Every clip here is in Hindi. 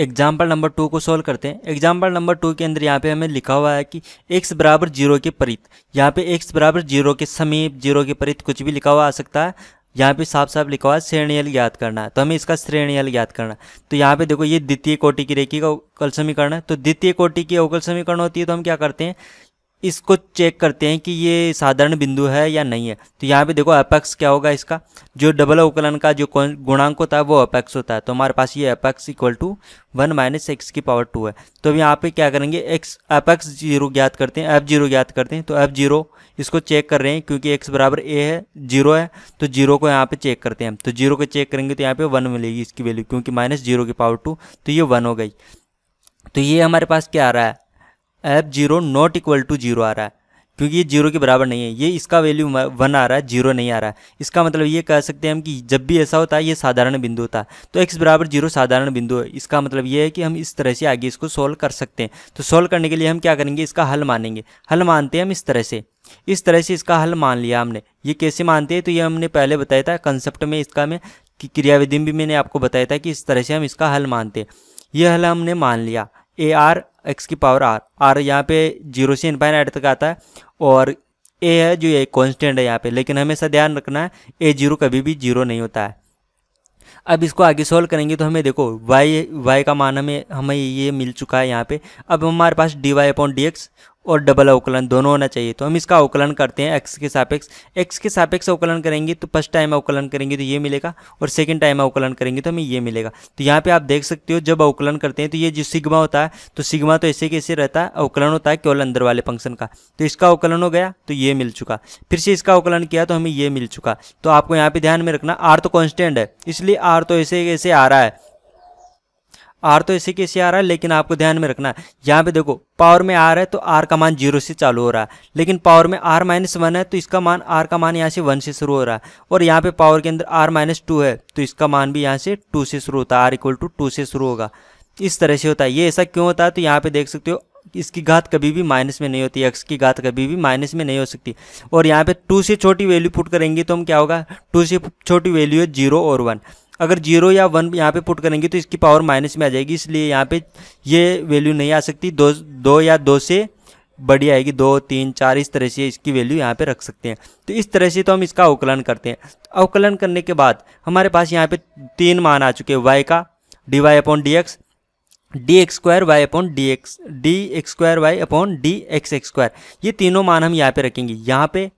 एग्जाम्पल नंबर टू को सॉल्व करते हैं एग्जाम्पल नंबर टू के अंदर यहाँ पे हमें लिखा हुआ है कि एक्स बराबर जीरो के परित यहाँ पे एक्स बराबर जीरो के समीप जीरो के परित कुछ भी लिखा हुआ आ सकता है यहाँ पे साफ साफ लिखा हुआ है श्रेणियल ज्ञात करना है तो हमें इसका श्रेणियल ज्ञात करना है तो यहाँ पे देखो ये द्वितीय कोटि की रेखी का अवकल समीकरण है तो द्वितीय कोटि की अवकल समीकरण होती है तो हम क्या करते हैं इसको चेक करते हैं कि ये साधारण बिंदु है या नहीं है तो यहाँ पे देखो अपेक्स क्या होगा इसका जो डबल अवकलन का जो गुणांक होता है वो अपेक्स होता है तो हमारे पास ये अपेक्स equal to one minus x की पावर टू है तो अब यहाँ पे क्या करेंगे एक्स अपेक्स जीरो ज्ञात करते हैं एफ जीरो ज्ञात करते हैं तो एफ जीरो इसको चेक कर रहे हैं क्योंकि एक्स बराबर ए है जीरो है तो जीरो को यहाँ पे चेक करते हैं तो जीरो को चेक करेंगे तो यहाँ पे वन मिलेगी इसकी वैल्यू क्योंकि माइनस जीरो की पावर टू तो ये वन हो गई तो ये हमारे पास क्या आ रहा है F zero not equal to zero आ रहा है क्योंकि ये जीरो के बराबर नहीं है ये इसका वैल्यू वन आ रहा है जीरो नहीं आ रहा है इसका मतलब ये कह सकते हैं हम कि जब भी ऐसा होता है ये साधारण बिंदु होता है तो एक्स बराबर जीरो साधारण बिंदु है इसका मतलब ये है कि हम इस तरह से आगे इसको सोल्व कर सकते हैं तो सोल्व करने के लिए हम क्या करेंगे इसका हल मानेंगे हल मानते हैं हम इस तरह से इस तरह से इसका हल मान लिया हमने ये कैसे मानते हैं तो ये हमने पहले बताया था कंसेप्ट में इसका मैं क्रियाविधि में मैंने आपको बताया था कि इस तरह से हम इसका हल मानते हैं ये हल हमने मान लिया ए आर एक्स की पावर आर आर यहाँ पे जीरो से इनफाइनाइट तक आता है और ए है जो ये कॉन्स्टेंट है यहाँ पे लेकिन हमेशा ध्यान रखना है ए जीरो कभी भी जीरो नहीं होता है अब इसको आगे सॉल्व करेंगे तो हमें देखो वाई वाई का मान हमें हमें ये मिल चुका है यहाँ पे अब हमारे पास d y upon d x और डबल अवकलन दोनों होना चाहिए तो हम इसका अवकलन करते हैं एक्स के सापेक्ष एक्स के सापेक्ष अवकलन करेंगे तो फर्स्ट टाइम अवकलन करेंगे तो ये मिलेगा और सेकेंड टाइम अवकलन करेंगे तो हमें ये मिलेगा तो यहाँ पर आप देख सकते हो जब अवकलन करते हैं तो ये जो सिग्मा होता है तो सिग्मा तो ऐसे कैसे रहता है अवकलन होता है केवल अंदर वाले फंक्शन का तो इसका अवकलन हो गया तो ये मिल चुका फिर से इसका अवकलन किया तो हमें ये मिल चुका तो आपको यहाँ पे ध्यान में रखना आर तो कॉन्स्टेंट है इसलिए आर तो ऐसे कैसे आ रहा है आर तो इसी के इसी आ रहा है लेकिन आपको ध्यान में रखना है यहाँ पे देखो पावर में आर है तो आर का मान जीरो से चालू हो रहा है लेकिन पावर में आर माइनस वन है तो इसका मान आर का मान यहाँ से वन से शुरू हो रहा है और यहाँ पे पावर के अंदर आर माइनस टू है तो इसका मान भी यहाँ से टू से शुरू होता है आर इक्वल टू टू से शुरू होगा इस तरह से होता है ये ऐसा क्यों होता है तो यहाँ पे देख सकते हो इसकी घात कभी भी माइनस में नहीं होती एक्स की घात कभी भी माइनस में नहीं हो सकती और यहाँ पे टू से छोटी वैल्यू पुट करेंगे तो हम क्या होगा टू से छोटी वैल्यू है जीरो और वन अगर जीरो या वन यहाँ पे पुट करेंगे तो इसकी पावर माइनस में आ जाएगी इसलिए यहाँ पे ये वैल्यू नहीं आ सकती दो दो या दो से बड़ी आएगी दो तीन चार इस तरह से इसकी वैल्यू यहाँ पे रख सकते हैं तो इस तरह से तो हम इसका अवकलन करते हैं अवकलन करने के बाद हमारे पास यहाँ पे तीन मान आ चुके हैं वाई का d y upon d x d x square y upon d x d x square y upon d x x square ये तीनों मान हम यहाँ पे रखेंगे यहाँ पे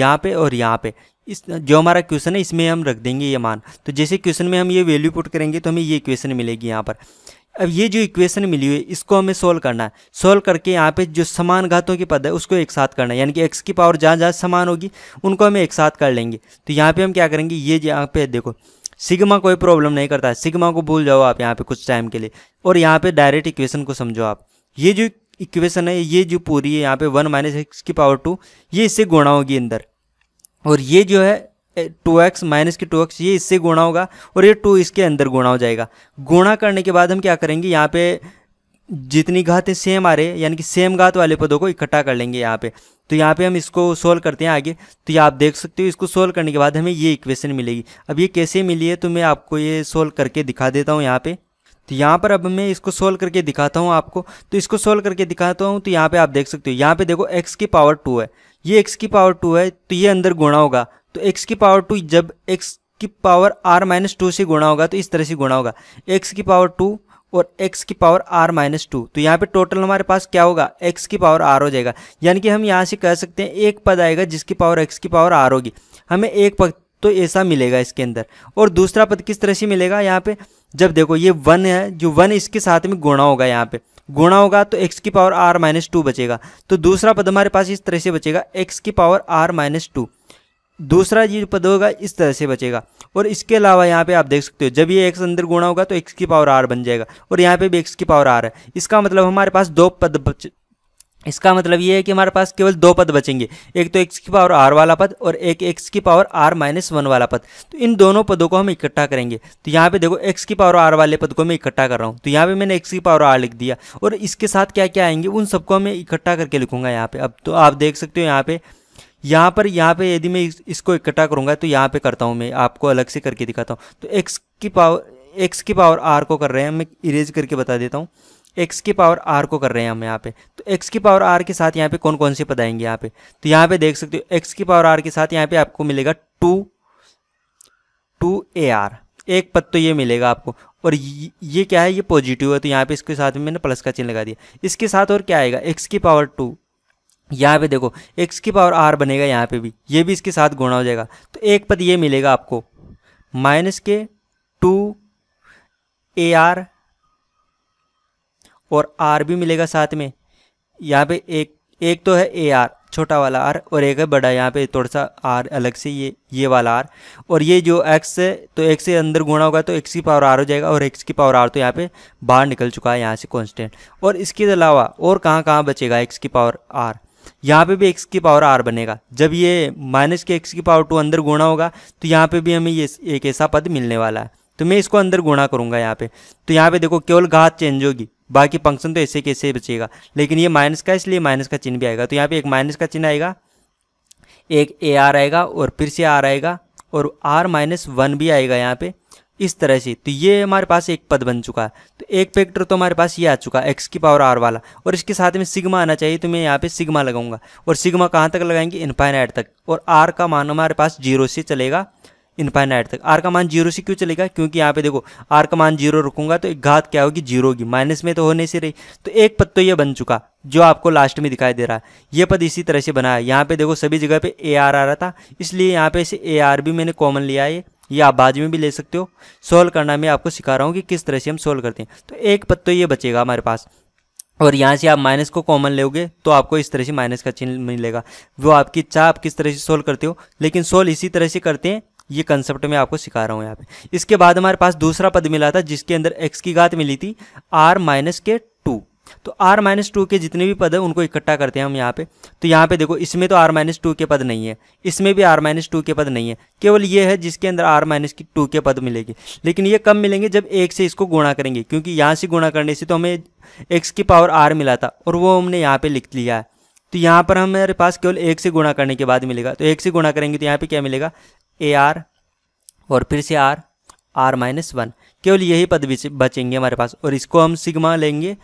यहाँ पे और यहाँ पे इस जो हमारा क्वेश्चन है इसमें हम रख देंगे ये मान तो जैसे क्वेश्चन में हम ये वैल्यू पुट करेंगे तो हमें ये इक्वेशन मिलेगी यहाँ पर अब ये जो इक्वेशन मिली हुई है इसको हमें सोल्व करना है सोल्व करके यहाँ पे जो समान घातों की पद है उसको एक साथ करना है यानी कि एक्स की पावर जहाँ जहाँ समान होगी उनको हमें एक साथ कर लेंगे तो यहाँ पर हम क्या करेंगे ये यहाँ पे देखो सिग्मा कोई प्रॉब्लम नहीं करता है सिग्मा को भूल जाओ आप यहाँ पे कुछ टाइम के लिए और यहाँ पे डायरेक्ट इक्वेशन को समझो आप ये जो इक्वेशन है ये जो पूरी है यहाँ पे वन माइनस एक्स की पावर टू ये इससे गुणा होगी अंदर और ये जो है टू एक्स माइनस की टू एक्स ये इससे गुणा होगा और ये टू इसके अंदर गुणा हो जाएगा गुणा करने के बाद हम क्या करेंगे यहाँ पे जितनी घातें सेम आ रहे हैं यानी कि सेम घात वाले पदों को इकट्ठा कर लेंगे यहाँ पे तो यहाँ पे हम इसको सोल्व करते हैं आगे तो ये आप देख सकते हो इसको सोल्व करने के बाद हमें ये इक्वेशन मिलेगी अब ये कैसे मिली है तो मैं आपको ये सोल्व करके दिखा देता हूँ यहाँ पे तो यहाँ पर अब मैं इसको सोल्व करके दिखाता हूँ आपको तो इसको सोल्व करके दिखाता हूँ तो यहाँ पे आप देख सकते हो यहाँ पे देखो एक्स की पावर टू है ये एक्स की पावर टू है तो ये अंदर गुणा होगा तो एक्स की पावर टू जब एक्स की पावर आर माइनस टू से गुणा होगा तो इस तरह से गुणा होगा एक्स की पावर टू और x की पावर r माइनस टू तो यहाँ पे टोटल हमारे पास क्या होगा x की पावर r हो जाएगा यानी कि हम यहाँ से कह सकते हैं एक पद आएगा जिसकी पावर x की पावर r होगी हमें एक पद तो ऐसा मिलेगा इसके अंदर और दूसरा पद किस तरह से मिलेगा यहाँ पे जब देखो ये वन है जो वन इसके साथ में गुणा होगा यहाँ पे गुणा होगा तो एक्स की पावर आर माइनस टू बचेगा तो दूसरा पद हमारे पास इस तरह से बचेगा एक्स की पावर आर माइनस टू दूसरा ये पद होगा इस तरह से बचेगा और इसके अलावा यहाँ पे आप देख सकते हो जब ये एक्स अंदर गुणा होगा तो एक्स की पावर आर बन जाएगा और यहाँ पे भी एक्स की पावर आर है इसका मतलब हमारे पास दो पद इसका मतलब ये है कि हमारे पास केवल दो पद बचेंगे एक तो एक्स की पावर आर वाला पद और एक एक्स की पावर आर माइनस वन वाला पद तो इन दोनों पदों को हम इकट्ठा करेंगे तो यहाँ पे देखो एक्स की पावर आर वाले पद को मैं इकट्ठा कर रहा हूँ तो यहाँ पे मैंने एक्स की पावर आर लिख दिया और इसके साथ क्या क्या आएंगे उन सबको मैं इकट्ठा करके लिखूंगा यहाँ पे अब तो आप देख सकते हो यहाँ पे यहाँ पर यहाँ पे यदि मैं इसको इकट्ठा करूँगा तो यहाँ पे करता हूँ मैं आपको अलग से करके दिखाता हूँ तो एक्स की पावर एक्स की पावर आर को कर रहे हैं मैं इरेज करके बता देता हूँ एक्स की पावर आर को कर रहे हैं हम यहाँ पे तो एक्स की पावर आर के साथ यहाँ पे कौन कौन से पद आएंगे यहाँ पे तो यहाँ पे देख सकते हो एक्स की पावर आर के साथ यहाँ पे आपको मिलेगा टू टू ए आर एक पद तो ये मिलेगा आपको और ये क्या है ये पॉजिटिव है तो यहाँ पे इसके साथ में मैंने प्लस का चिन्ह लगा दिया इसके साथ और क्या आएगा एक्स की पावर टू यहाँ पे देखो एक्स की पावर आर बनेगा यहाँ पे भी ये भी इसके साथ गुणा हो जाएगा तो एक पद ये मिलेगा आपको माइनस के टू ए आर और आर भी मिलेगा साथ में यहाँ पे एक एक तो है ए आर छोटा वाला आर और एक है बड़ा यहाँ पे थोड़ा सा आर अलग से ये ये वाला आर और ये जो एक्स है तो एक्स से अंदर गुणा होगा तो एक्स की पावर आर हो जाएगा और एक्स की पावर आर तो यहाँ पे बाहर निकल चुका है यहाँ से कॉन्स्टेंट और इसके अलावा और कहाँ कहाँ बचेगा एक्स की पावर आर यहाँ पे भी एक्स की पावर आर बनेगा जब ये माइनस के एक्स की पावर टू अंदर गुणा होगा तो यहाँ पे भी हमें ये एक ऐसा पद मिलने वाला है तो मैं इसको अंदर गुणा करूँगा यहाँ पे तो यहाँ पे देखो केवल घात चेंज होगी बाकी फंक्शन तो ऐसे कैसे बचेगा लेकिन ये माइनस का इसलिए माइनस का चिन्ह भी आएगा तो यहाँ पे एक माइनस का चिन्ह आएगा एक ए आर आएगा और फिर से आर आएगा और आर माइनस वन भी आएगा यहाँ पे इस तरह से तो ये हमारे पास एक पद बन चुका है तो एक फैक्टर तो हमारे पास ये आ चुका है एक्स की पावर आर वाला और इसके साथ में सिग्मा आना चाहिए तो मैं यहाँ पे सिग्मा लगाऊंगा और सिग्मा कहाँ तक लगाएंगे इनफाइनाइट तक और आर का मान हमारे पास जीरो से चलेगा इनफाइनाइट तक आर का मान जीरो से क्यों चलेगा क्योंकि यहाँ पे देखो आर का मान जीरो रखूंगा तो एक घात क्या होगी जीरो होगी माइनस में तो होने से रही तो एक पद तो ये बन चुका जो आपको लास्ट में दिखाई दे रहा है ये पद इसी तरह से बना है यहाँ पे देखो सभी जगह पे ए आर आ रहा था इसलिए यहाँ पे इसे ए आर भी मैंने कॉमन लिया है ये आप बाद में भी ले सकते हो सोल्व करना मैं आपको सिखा रहा हूँ कि किस तरह से हम सोल्व करते हैं तो एक पद तो ये बचेगा हमारे पास और यहाँ से आप माइनस को कॉमन लोगे तो आपको इस तरह से माइनस का चिन्ह मिलेगा वो आपकी इच्छा आप किस तरह से सोल्व करते हो लेकिन सोल्व इसी तरह से करते हैं ये कंसेप्ट मैं आपको सिखा रहा हूँ यहाँ पे इसके बाद हमारे पास दूसरा पद मिला था जिसके अंदर एक्स की घात मिली थी आर माइनस के टू तो आर माइनस टू के जितने भी पद हैं उनको इकट्ठा करते हैं हम यहाँ पे तो यहाँ पे देखो इसमें तो आर माइनस टू के पद नहीं है इसमें भी आर माइनस टू के पद नहीं है केवल ये है जिसके अंदर आर माइनस की टू के पद मिलेगी लेकिन ये कम मिलेंगे जब एक से इसको गुणा करेंगे क्योंकि यहाँ से गुणा करने से तो हमें एक्स की पावर आर मिला था और वो हमने यहाँ पर लिख लिया है तो यहाँ पर हमारे पास केवल एक से गुणा करने के बाद मिलेगा तो एक से गुणा करेंगे तो यहाँ पे क्या मिलेगा ए आर और फिर से आर आर माइनस वन केवल यही पद बचेंगे हमारे पास और इसको हम सिग्मा लेंगे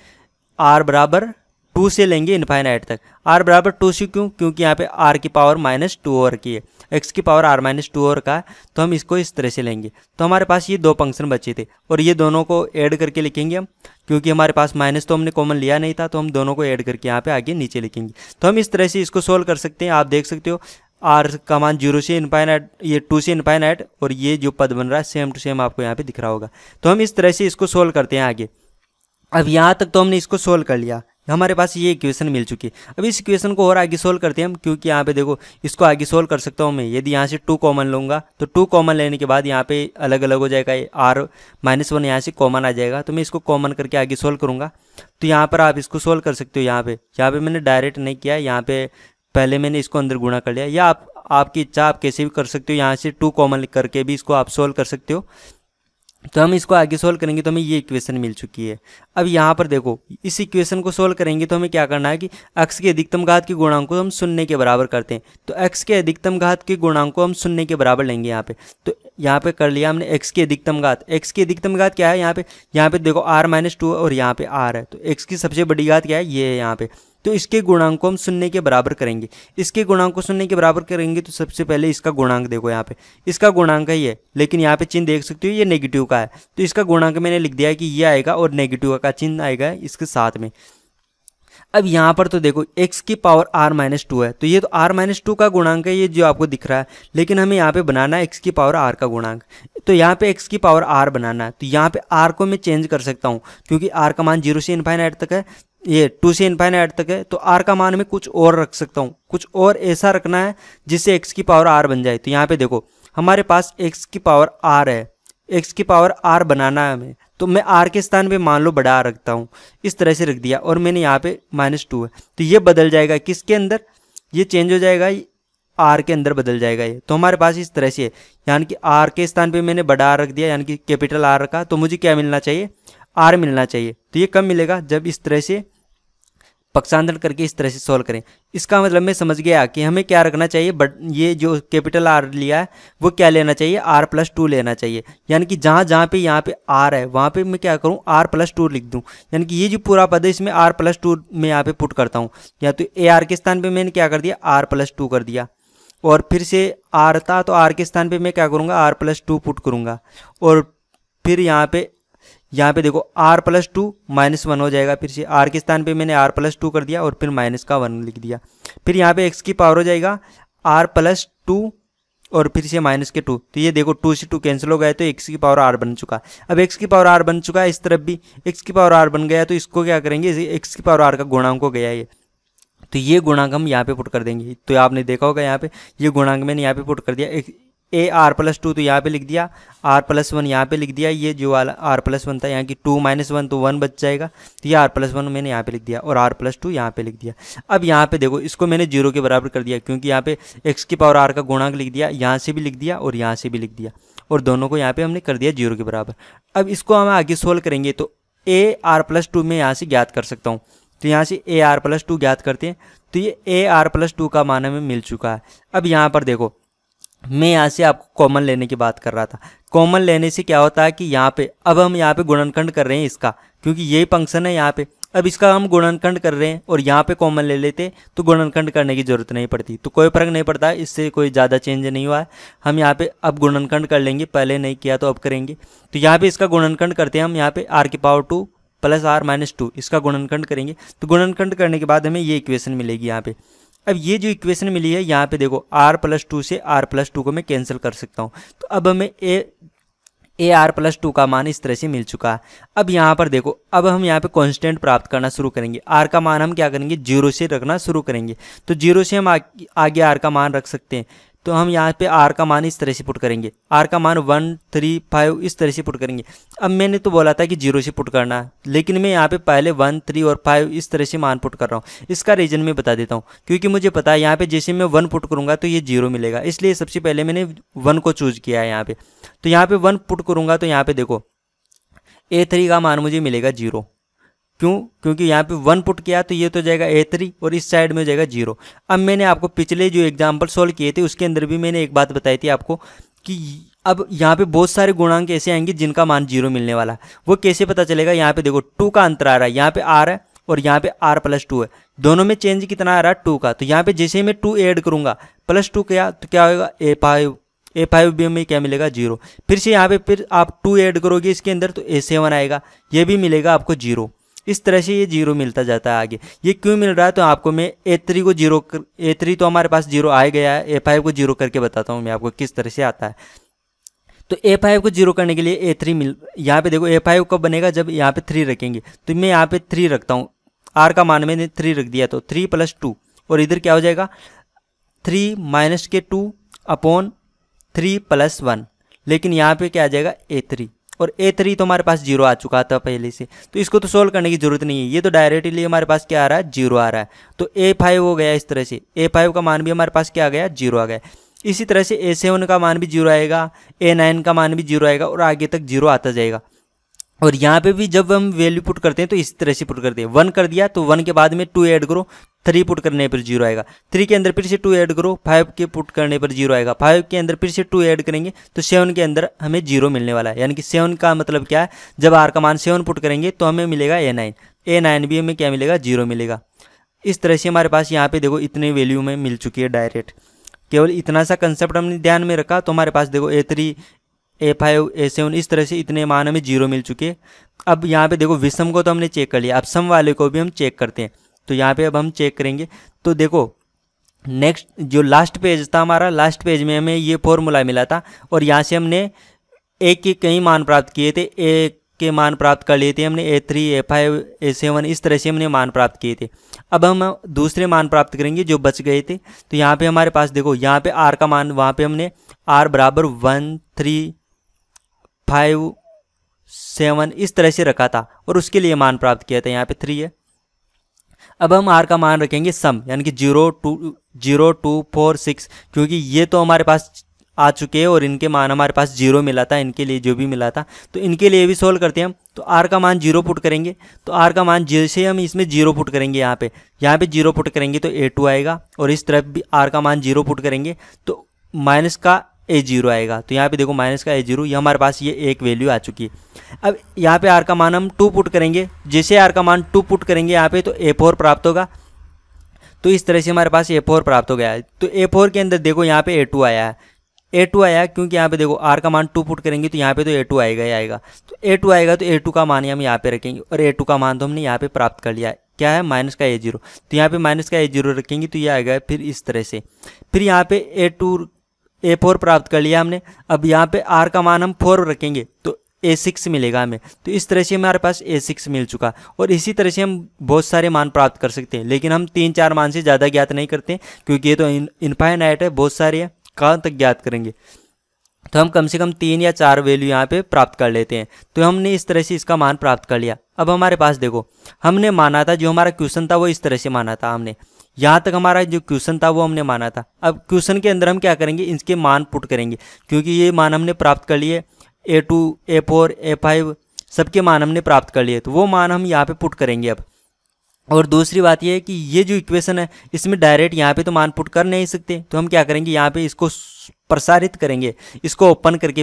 आर बराबर टू से लेंगे इनफाइनाइट तक आर बराबर टू से क्यों क्योंकि यहाँ पे आर की पावर माइनस टू ओवर की है एक्स की power r minus two over का है तो हम इसको इस तरह से लेंगे तो हमारे पास ये दो फंक्शन बचे थे और ये दोनों को ऐड करके लिखेंगे हम क्योंकि हमारे पास माइनस तो हमने कॉमन लिया नहीं था तो हम दोनों को ऐड करके यहाँ पे आगे नीचे लिखेंगे तो हम इस तरह से इसको सोल्व कर सकते हैं आप देख सकते हो आर का मान जीरो से इनफाइनाइट ये टू से इनफाइनाइट और ये जो पद बन रहा है सेम टू सेम आपको यहाँ पे दिख रहा होगा तो हम इस तरह से इसको सोल्व करते हैं आगे अब यहाँ तक तो हमने इसको सोल्व कर लिया हमारे पास ये इक्वेशन मिल चुकी है अब इस इक्वेशन को और आगे सोल्व करते हैं हम क्योंकि यहाँ पे देखो इसको आगे सोल्व कर सकता हूँ मैं यदि यहाँ से टू कॉमन लूँगा तो टू कॉमन लेने के बाद यहाँ पे अलग अलग हो जाएगा आर माइनस वन यहाँ से कॉमन आ जाएगा तो मैं इसको कॉमन करके आगे सोल्व करूँगा तो यहाँ पर आप इसको सोल्व कर सकते हो यहाँ पर यहाँ पर मैंने डायरेक्ट नहीं किया यहाँ पर पहले मैंने इसको अंदर गुणा कर लिया या आप आपकी इच्छा आप कैसे भी कर सकते हो यहाँ से टू कॉमन करके भी इसको आप सोल्व कर सकते हो तो हम इसको आगे सोल्व करेंगे तो हमें ये इक्वेशन मिल चुकी है अब यहाँ पर देखो इस इक्वेशन को सोल्व करेंगे तो हमें क्या करना है कि एक्स के अधिकतम घात के गुणांक को हम शून्य के बराबर करते हैं तो एक्स के अधिकतम घात के गुणांक को हम शून्य के बराबर लेंगे यहाँ पे तो यहाँ पे कर लिया हमने एक्स के अधिकतम घात एक्स की अधिकतम घात क्या है यहाँ पे यहाँ पे देखो आर माइनस टू और यहाँ पे आर है तो एक्स की सबसे बड़ी घात क्या है ये है यहाँ पे तो इसके गुणांक को हम शून्य के बराबर करेंगे इसके गुणांक को शून्य के बराबर करेंगे तो सबसे पहले इसका गुणांक देखो यहाँ पे इसका गुणांक है लेकिन यहाँ पे चिन्ह देख सकते हो ये नेगेटिव का है तो इसका गुणांक मैंने लिख दिया है कि ये आएगा और नेगेटिव का चिन्ह आएगा इसके साथ में अब यहाँ पर तो देखो x की पावर r माइनस टू है तो ये तो r माइनस टू का गुणांक है ये जो आपको दिख रहा है लेकिन हमें यहाँ पे बनाना है x की पावर r का गुणांक तो यहाँ पे x की पावर r बनाना है तो यहाँ पे r को मैं चेंज कर सकता हूँ क्योंकि r का मान जीरो से इनफाइनाइट तक है ये टू से एट तक है तो आर का मान में कुछ और रख सकता हूँ कुछ और ऐसा रखना है जिससे एक्स की पावर आर बन जाए तो यहाँ पे देखो हमारे पास एक्स की पावर आर है एक्स की पावर आर बनाना है हमें तो मैं आर के स्थान पे मान लो बड़ा रखता हूँ इस तरह से रख दिया और मैंने यहाँ पे माइनस टू है तो ये बदल जाएगा किसके अंदर ये चेंज हो जाएगा आर के अंदर बदल जाएगा ये तो हमारे पास इस तरह से है यानी कि आर के स्थान पर मैंने बड़ा आर रख दिया यानी कि कैपिटल आर रखा तो मुझे क्या मिलना चाहिए आर मिलना चाहिए तो ये कब मिलेगा जब इस तरह से पक्षांतरण करके इस तरह से सॉल्व करें इसका मतलब मैं समझ गया कि हमें क्या रखना चाहिए बट ये जो कैपिटल आर लिया है वो क्या लेना चाहिए आर प्लस टू लेना चाहिए यानी कि जहाँ जहाँ पे यहाँ पे आर है वहाँ पे मैं क्या करूँ आर प्लस टू लिख दूँ यानी कि ये जो पूरा पद है इसमें आर प्लस टू मैं यहाँ पर पुट करता हूँ या तो ए आर के स्थान पर मैंने क्या कर दिया आर प्लस टू कर दिया और फिर से आर था तो आर के स्थान पर मैं क्या करूँगा आर प्लस टू पुट करूँगा और फिर यहाँ पर यहाँ पे देखो r plus two minus one हो जाएगा फिर से आर के स्थान पे मैंने आर प्लस टू कर दिया और फिर माइनस का वन लिख दिया फिर यहाँ पे एक्स की पावर हो जाएगा आर प्लस टू और फिर से माइनस के टू तो ये देखो टू से टू कैंसिल हो गया तो एक्स की पावर आर बन चुका अब एक्स की पावर आर बन चुका है इस तरफ भी एक्स की पावर आर बन गया तो इसको क्या करेंगे एक्स की पावर आर का गुणांक हो गया ये तो ये गुणांक हम यहाँ पे पुट कर देंगे तो आपने देखा होगा यहाँ पे ये गुणांक मैंने यहाँ पे पुट कर दिया ए आर प्लस टू तो यहाँ पे लिख दिया आर प्लस वन यहाँ पे लिख दिया ये जो वाला आर प्लस वन था यहाँ की टू माइनस वन तो वन बच जाएगा तो ये आर प्लस वन मैंने यहाँ पे लिख दिया और आर प्लस टू यहाँ पे लिख दिया अब यहाँ पे देखो इसको मैंने जीरो के बराबर कर दिया क्योंकि यहाँ पे एक्स की पावर आर का गुणांक लिख दिया यहाँ से भी लिख दिया और यहाँ से भी लिख दिया और दोनों को यहाँ पर हमने कर दिया जीरो के बराबर अब इसको हम आगे सोल्व करेंगे तो ए आर प्लस टू मैं यहाँ से ज्ञात कर सकता हूँ तो यहाँ से ए आर प्लस टू ज्ञात करते हैं तो ये ए आर प्लस टू का मान हमें मिल चुका है अब यहाँ पर देखो मैं यहाँ से आपको कॉमन लेने की बात कर रहा था कॉमन लेने से क्या होता है कि यहाँ पे अब हम यहाँ पे गुणनखंड कर रहे हैं इसका क्योंकि यही फंक्शन है यहाँ पे अब इसका हम गुणनखंड कर रहे हैं और यहाँ पे कॉमन ले लेते तो गुणनखंड करने की ज़रूरत नहीं पड़ती तो कोई फ़र्क नहीं पड़ता इससे कोई ज़्यादा चेंज नहीं हुआ है हम यहाँ पे अब गुणनखंड कर लेंगे पहले नहीं किया तो अब करेंगे तो यहाँ पे इसका गुणनखंड करते हैं हम यहाँ पे आर की power two plus r minus two इसका गुणनखंड करेंगे तो गुणनखंड करने के बाद हमें ये इक्वेशन मिलेगी यहाँ पे अब ये जो इक्वेशन मिली है यहाँ पे देखो आर प्लस टू से आर प्लस टू को मैं कैंसिल कर सकता हूँ तो अब हमें a a r plus two का मान इस तरह से मिल चुका है अब यहाँ पर देखो अब हम यहाँ पे कांस्टेंट प्राप्त करना शुरू करेंगे आर का मान हम क्या करेंगे जीरो से रखना शुरू करेंगे तो जीरो से हम आगे आर का मान रख सकते हैं तो हम यहाँ पे आर का मान इस तरह से पुट करेंगे आर का मान वन थ्री फाइव इस तरह से पुट करेंगे अब मैंने तो बोला था कि जीरो से पुट करना है लेकिन मैं यहाँ पे पहले वन थ्री और फाइव इस तरह से मान पुट कर रहा हूँ इसका रीजन मैं बता देता हूँ क्योंकि मुझे पता है यहाँ पे जैसे मैं वन पुट करूँगा तो ये जीरो मिलेगा इसलिए सबसे पहले मैंने वन को चूज किया है यहाँ पे तो यहाँ पे वन पुट करूँगा तो यहाँ पे देखो ए थ्री का मान मुझे मिलेगा जीरो क्यों क्योंकि यहाँ पे वन पुट किया तो ये तो जाएगा ए थ्री और इस साइड में जाएगा जीरो अब मैंने आपको पिछले जो एग्जाम्पल सॉल्व किए थे उसके अंदर भी मैंने एक बात बताई थी आपको कि अब यहाँ पे बहुत सारे गुणांक ऐसे आएंगे जिनका मान जीरो मिलने वाला है वो कैसे पता चलेगा यहाँ पे देखो टू का अंतर आ रहा है यहाँ पे आर है और यहाँ पे आर प्लस टू है दोनों में चेंज कितना आ रहा है टू का तो यहाँ पे जैसे ही मैं टू ऐड करूंगा प्लस टू किया तो क्या होगा a five a five b में क्या मिलेगा जीरो फिर से यहाँ पे फिर आप टू ऐड करोगे इसके अंदर तो ए सेवन आएगा ये भी मिलेगा आपको जीरो इस तरह से ये जीरो मिलता जाता है आगे ये क्यों मिल रहा है तो आपको मैं ए थ्री को जीरो कर ए थ्री तो हमारे पास जीरो आ गया है ए फाइव को जीरो करके बताता हूँ मैं आपको किस तरह से आता है तो ए फाइव को जीरो करने के लिए ए थ्री मिल यहाँ पे देखो ए फाइव कब बनेगा जब यहाँ पे थ्री रखेंगे तो मैं यहाँ पे थ्री रखता हूँ आर का मान मैंने थ्री रख दिया तो थ्री प्लस टू और इधर क्या हो जाएगा थ्री माइनस के two upon three plus one लेकिन यहाँ पे क्या आ जाएगा ए थ्री और ए थ्री तो हमारे पास जीरो आ चुका था पहले से तो इसको तो सोल्व करने की ज़रूरत नहीं है ये तो डायरेक्टली हमारे पास क्या आ रहा है जीरो आ रहा है तो ए फाइव हो गया इस तरह से ए फाइव का मान भी हमारे पास क्या आ गया जीरो आ गया इसी तरह से ए सेवन का मान भी जीरो आएगा ए नाइन का मान भी जीरो आएगा और आगे तक जीरो आता जाएगा और यहाँ पे भी जब हम वैल्यू पुट करते हैं तो इस तरह से पुट करते हैं वन कर दिया तो वन के बाद में टू ऐड करो थ्री पुट करने पर जीरो आएगा थ्री के अंदर फिर से टू ऐड करो फाइव के पुट करने पर जीरो आएगा फाइव के अंदर फिर से टू ऐड करेंगे तो सेवन के अंदर हमें जीरो मिलने वाला है यानी कि सेवन का मतलब क्या है जब आर का मान सेवन पुट करेंगे तो हमें मिलेगा ए नाइन ए नाइन भी हमें क्या मिलेगा जीरो मिलेगा इस तरह से हमारे पास यहाँ पे देखो इतने वैल्यू में मिल चुकी है डायरेक्ट केवल इतना सा कंसेप्ट हमने ध्यान में रखा तो हमारे पास देखो a three a five a seven इस तरह से इतने मान हमें जीरो मिल चुके अब यहाँ पे देखो विषम को तो हमने चेक कर लिया अब सम वाले को भी हम चेक करते हैं तो यहाँ पे अब हम चेक करेंगे तो देखो नेक्स्ट जो लास्ट पेज था हमारा लास्ट पेज में हमें ये फॉर्मूला मिला था और यहाँ से हमने एक के कई मान प्राप्त किए थे एक के मान प्राप्त कर लिए थे हमने a three a five a seven इस तरह से हमने मान प्राप्त किए थे अब हम दूसरे मान प्राप्त करेंगे जो बच गए थे तो यहाँ पे हमारे पास देखो यहाँ पे आर का मान वहाँ पे हमने आर बराबर वन थ्री फाइव सेवन इस तरह से रखा था और उसके लिए मान प्राप्त किया था यहाँ पे थ्री है अब हम आर का मान रखेंगे सम यानी कि zero two zero two four six क्योंकि ये तो हमारे पास आ चुके हैं और इनके मान हमारे पास जीरो मिला था इनके लिए जो भी मिला था तो इनके लिए भी सोल्व करते हैं हम तो आर का मान जीरो पुट करेंगे तो आर का मान जैसे हम इसमें जीरो पुट करेंगे यहाँ पे यहाँ पे जीरो पुट करेंगे तो ए टू आएगा और इस तरफ भी आर का मान जीरो पुट करेंगे तो माइनस का ए जीरो आएगा तो यहाँ पे देखो माइनस का ए जीरो ये हमारे पास ये एक वैल्यू आ चुकी है अब यहाँ पे आर का मान हम टू पुट करेंगे जैसे आर का मान टू पुट करेंगे यहाँ पे तो ए फोर प्राप्त होगा तो इस तरह से हमारे पास ए फोर प्राप्त हो गया है तो ए फोर के अंदर देखो यहाँ पे ए टू आया है ए टू आया क्योंकि यहाँ पे देखो आर का मान टू पुट करेंगे तो यहाँ पे तो ए टू आएगा ही आएगा तो ए टू आएगा तो ए टू का मान ही हम यहाँ पे रखेंगे और ए टू का मान तो हमने यहाँ पे प्राप्त कर लिया है क्या है माइनस का ए जीरो तो यहाँ पे माइनस का ए जीरो रखेंगे तो ये आएगा फिर इस तरह से फिर यहाँ पे ए टू ए फोर प्राप्त कर लिया हमने अब यहाँ पे आर का मान हम फोर रखेंगे तो ए सिक्स मिलेगा हमें तो इस तरह से हमारे पास ए सिक्स मिल चुका और इसी तरह से हम बहुत सारे मान प्राप्त कर सकते हैं लेकिन हम तीन चार मान से ज़्यादा ज्ञात नहीं करते क्योंकि ये तो इनफाइनाइट है बहुत सारे हैं कहाँ तक ज्ञात करेंगे तो हम कम से कम तीन या चार वैल्यू यहाँ पे प्राप्त कर लेते हैं तो हमने इस तरह से इसका मान प्राप्त कर लिया अब हमारे पास देखो हमने माना था जो हमारा क्वेश्चन था वो इस तरह से माना था हमने यहाँ तक हमारा जो क्वेश्चन था वो हमने माना था अब क्वेश्चन के अंदर हम क्या करेंगे इसके मान पुट करेंगे क्योंकि ये मान हमने प्राप्त कर लिए a two a four a five सबके मान हमने प्राप्त कर लिए तो वो मान हम यहाँ पे पुट करेंगे अब और दूसरी बात यह है कि ये जो इक्वेशन है इसमें डायरेक्ट यहाँ पे तो मान पुट कर नहीं सकते तो हम क्या करेंगे यहाँ पे इसको प्रसारित करेंगे इसको ओपन करके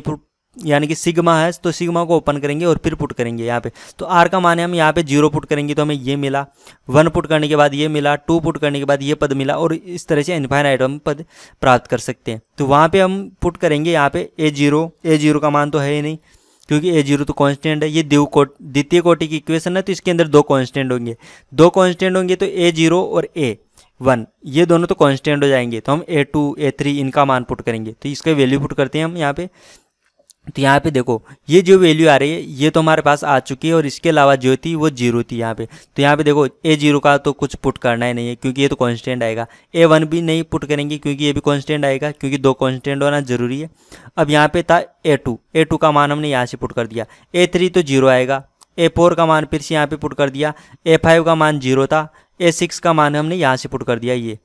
यानी कि सिग्मा है तो सिग्मा को ओपन करेंगे और फिर पुट करेंगे यहाँ पे तो आर का माने हम यहाँ पे जीरो पुट करेंगे तो हमें ये मिला वन पुट करने के बाद ये मिला टू पुट करने के बाद ये पद मिला और इस तरह से इन्फाइनाइट आइटम पद प्राप्त कर सकते हैं तो वहाँ पे हम पुट करेंगे यहाँ पे ए जीरो ए जीरो का मान तो है ही नहीं क्योंकि ए जीरो तो कॉन्स्टेंट है ये देव कोट द्वितीय कोटि की इक्वेशन है तो इसके अंदर दो कॉन्स्टेंट होंगे दो कॉन्स्टेंट होंगे तो ए जीरो और ए वन ये दोनों तो कॉन्स्टेंट हो जाएंगे तो हम ए टू ए थ्री इनका मान पुट करेंगे तो इसका वैल्यू पुट करते हैं हम यहाँ पे तो यहाँ पे देखो ये जो वैल्यू आ रही है ये तो हमारे पास आ चुकी है और इसके अलावा जो थी वो जीरो थी यहाँ पे तो यहाँ पे देखो ए जीरो का तो कुछ पुट करना ही नहीं है क्योंकि ये तो कांस्टेंट आएगा ए वन भी नहीं पुट करेंगे क्योंकि ये भी कांस्टेंट आएगा क्योंकि दो कांस्टेंट होना ज़रूरी है अब यहाँ पे था ए टू ए टू का मान हमने यहाँ से पुट कर दिया ए थ्री तो जीरो आएगा ए फोर का मान फिर से यहाँ पे पुट कर दिया ए फाइव का मान जीरो था ए सिक्स का मान हमने यहाँ से पुट कर दिया ये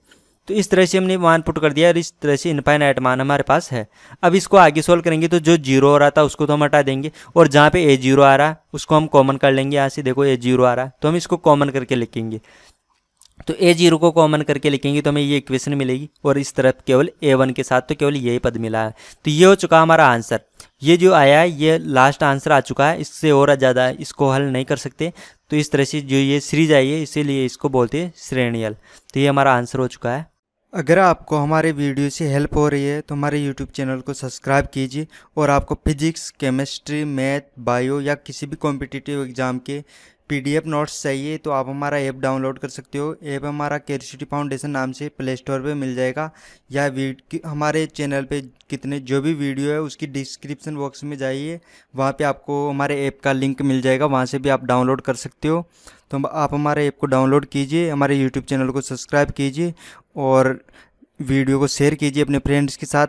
तो इस तरह से हमने मान पुट कर दिया और इस तरह से इनफाइनाइट मान हमारे पास है अब इसको आगे सोल्व करेंगे तो जो जीरो हो रहा था उसको तो हम हटा देंगे और जहाँ पे ए जीरो आ रहा उसको हम कॉमन कर लेंगे यहाँ से देखो ए जीरो आ रहा तो हम इसको कॉमन करके लिखेंगे तो ए जीरो को कॉमन करके लिखेंगे तो हमें ये इक्वेशन मिलेगी और इस तरफ केवल ए वन के साथ तो केवल यही पद मिला है तो ये हो चुका हमारा आंसर ये जो आया है ये लास्ट आंसर आ चुका है इससे और ज़्यादा इसको हल नहीं कर सकते तो इस तरह से जो ये सीरीज आई है इसीलिए इसको बोलते हैं श्रेणियल तो ये हमारा आंसर हो चुका है अगर आपको हमारे वीडियो से हेल्प हो रही है तो हमारे यूट्यूब चैनल को सब्सक्राइब कीजिए और आपको फिजिक्स केमिस्ट्री मैथ बायो या किसी भी कॉम्पिटिटिव एग्ज़ाम के पीडीएफ नोट्स चाहिए तो आप हमारा ऐप डाउनलोड कर सकते हो ऐप हमारा केरसिटी फाउंडेशन नाम से प्ले स्टोर पर मिल जाएगा या हमारे चैनल पे कितने जो भी वीडियो है उसकी डिस्क्रिप्शन बॉक्स में जाइए वहाँ पे आपको हमारे ऐप का लिंक मिल जाएगा वहाँ से भी आप डाउनलोड कर सकते हो तो आप हमारे ऐप को डाउनलोड कीजिए हमारे यूट्यूब चैनल को सब्सक्राइब कीजिए और वीडियो को शेयर कीजिए अपने फ्रेंड्स के साथ